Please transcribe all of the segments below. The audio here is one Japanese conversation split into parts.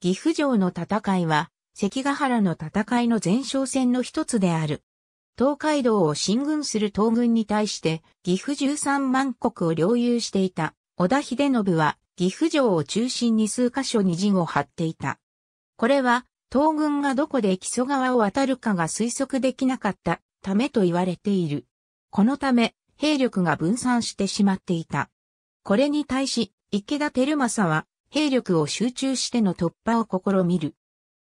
岐阜城の戦いは、関ヶ原の戦いの前哨戦の一つである。東海道を進軍する東軍に対して、岐阜十三万国を領有していた、織田秀信は、岐阜城を中心に数箇所に陣を張っていた。これは、東軍がどこで木曽川を渡るかが推測できなかったためと言われている。このため、兵力が分散してしまっていた。これに対し、池田照正は、兵力を集中しての突破を試みる。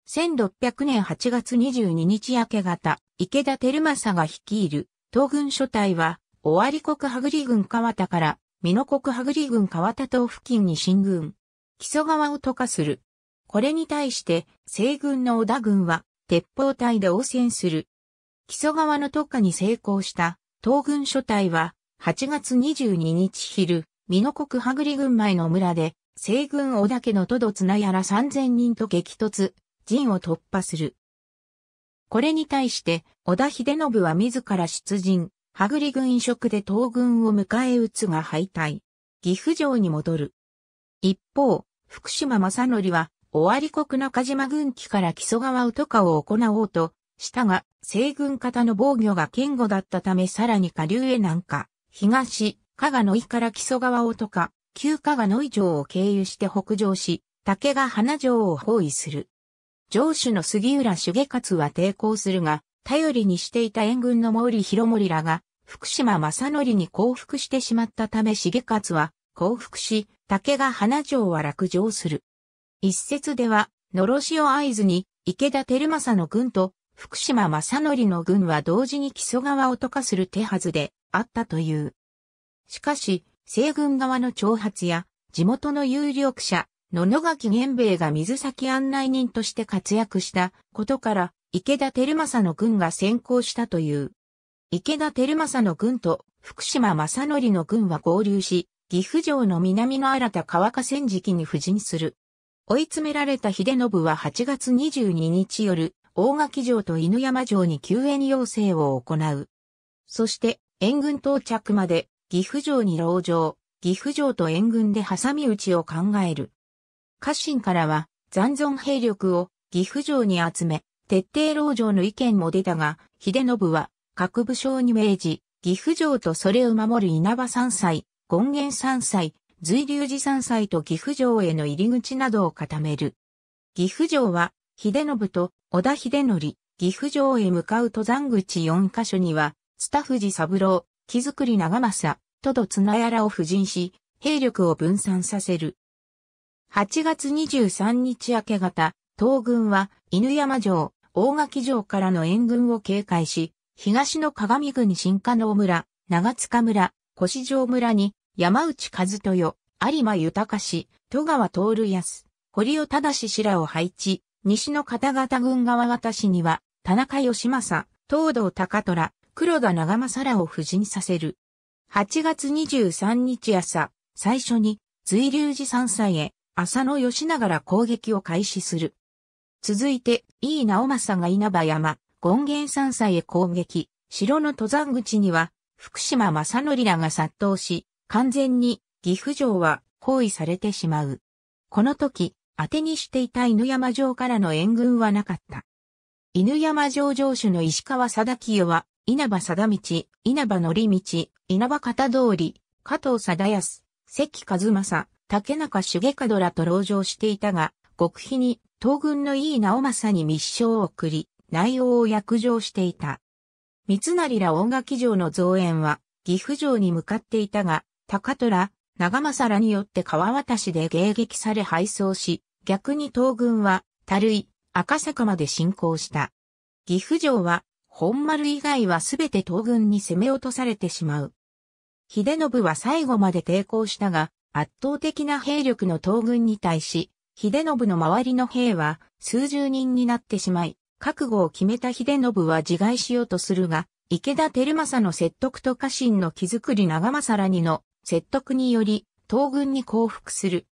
1600年8月22日明け方、池田照正が率いる東軍諸隊は、尾張国羽栗軍川田から、美濃国羽栗軍川田島付近に進軍。木曽川を渡化する。これに対して、西軍の織田軍は、鉄砲隊で応戦する。木曽川の渡化に成功した、東軍諸隊は、8月22日昼、美濃国羽栗軍前の村で、西軍織田家の都度綱やら3000人と激突、陣を突破する。これに対して、織田秀信は自ら出陣、羽栗軍移植で東軍を迎え撃つが敗退。岐阜城に戻る。一方、福島正則は、尾張国中島軍機から木曽川乙川を行おうと、したが、西軍方の防御が堅固だったためさらに下流へ南下、東、加賀の井から木曽川乙川、旧加賀野井城を経由して北上し、竹が花城を包囲する。城主の杉浦重勝は抵抗するが、頼りにしていた援軍の毛利広盛らが、福島正則に降伏してしまったため重勝は降伏し、竹が花城は落城する。一説では、のろしを合図に、池田輝正の軍と福島正則の軍は同時に木曽川を溶かする手はずであったという。しかし、西軍側の挑発や、地元の有力者、野々垣玄兵衛が水先案内人として活躍したことから、池田輝正の軍が先行したという。池田輝正の軍と福島正則の軍は合流し、岐阜城の南の新た川河川敷に布陣する。追い詰められた秀信は8月22日夜、大垣城と犬山城に救援要請を行う。そして、援軍到着まで岐阜城に籠城、岐阜城と援軍で挟み撃ちを考える。家臣からは残存兵力を岐阜城に集め、徹底籠城の意見も出たが、秀信は各武将に命じ、岐阜城とそれを守る稲葉山歳、権現山歳、随竜寺山歳と岐阜城への入り口などを固める。岐阜城は、秀信と織田秀則、岐阜城へ向かう登山口4カ所には、スタフジ三郎、木造り長政、とど綱やらを布陣し、兵力を分散させる。8月23日明け方、東軍は犬山城、大垣城からの援軍を警戒し、東の鏡郡新加納村、長塚村、越城村に、山内和豊、有馬豊氏、戸川徹康、堀尾忠氏らを配置、西の方々軍側渡氏には、田中義政、東道高虎、黒田長政らを夫人させる。8月23日朝、最初に、随流寺山菜へ、浅野義長ら攻撃を開始する。続いて、井伊直政が稲葉山、権現山菜へ攻撃、城の登山口には、福島正則らが殺到し、完全に岐阜城は包囲されてしまう。この時、当てにしていた犬山城からの援軍はなかった。犬山城城主の石川貞清は稲葉貞道、稲葉則道、稲葉片通り、加藤貞康、関和正、竹中重門らと籠城していたが、極秘に東軍の井伊直政に密書を送り、内容を約定していた。三成ら大垣城の増援は、岐阜城に向かっていたが、高虎、長政らによって川渡しで迎撃され敗走し、逆に東軍は、樽井、赤坂まで進行した。岐阜城は、本丸以外はすべて東軍に攻め落とされてしまう。秀信は最後まで抵抗したが、圧倒的な兵力の東軍に対し、秀信の周りの兵は数十人になってしまい、覚悟を決めた秀信は自害しようとするが、池田照政の説得と家臣の木造り長政らにの説得により、東軍に降伏する。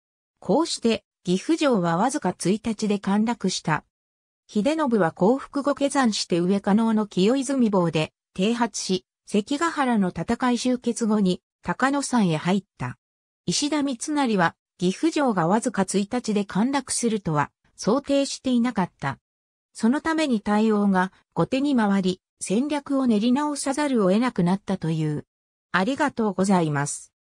こうして、岐阜城はわずか1日で陥落した。秀信は幸福後下山して上加納の清泉坊で、停発し、関ヶ原の戦い終結後に、高野山へ入った。石田三成は、岐阜城がわずか1日で陥落するとは、想定していなかった。そのために対応が後手に回り、戦略を練り直さざるを得なくなったという。ありがとうございます。